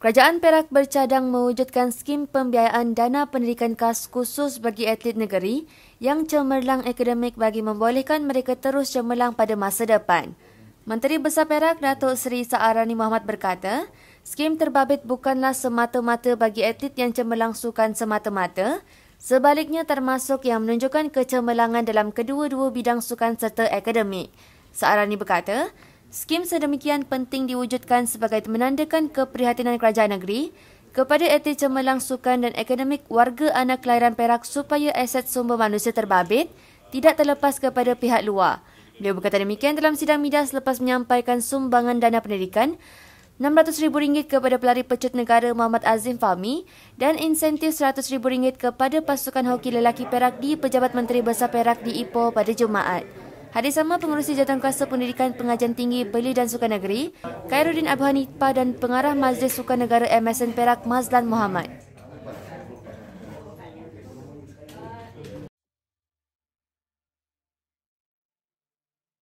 Kerajaan Perak bercadang mewujudkan skim pembiayaan dana pendidikan khas khusus bagi atlet negeri yang cemerlang akademik bagi membolehkan mereka terus cemerlang pada masa depan. Menteri Besar Perak Datuk Seri Saarani Muhammad berkata, skim terbabit bukanlah semata-mata bagi atlet yang cemerlang sukan semata-mata, sebaliknya termasuk yang menunjukkan kecemerlangan dalam kedua-dua bidang sukan serta akademik. Saarani berkata, Skim sedemikian penting diwujudkan sebagai menandakan keprihatinan kerajaan negeri kepada etik cemerlang sukan dan akademik warga anak kelahiran Perak supaya aset sumber manusia terbabit tidak terlepas kepada pihak luar. Beliau berkata demikian dalam sidang media selepas menyampaikan sumbangan dana pendidikan RM600,000 kepada pelari pecut negara Muhammad Azim Fahmi dan insentif RM100,000 kepada pasukan hoki lelaki Perak di Pejabat Menteri Besar Perak di Ipoh pada Jumaat. Hadir sama pengurusi jawatankuasa pendidikan pengajian tinggi Beli dan Sukan Negeri, Khairuddin Abhanipa dan pengarah Majlis Sukan Negara MSN Perak Mazlan Muhammad.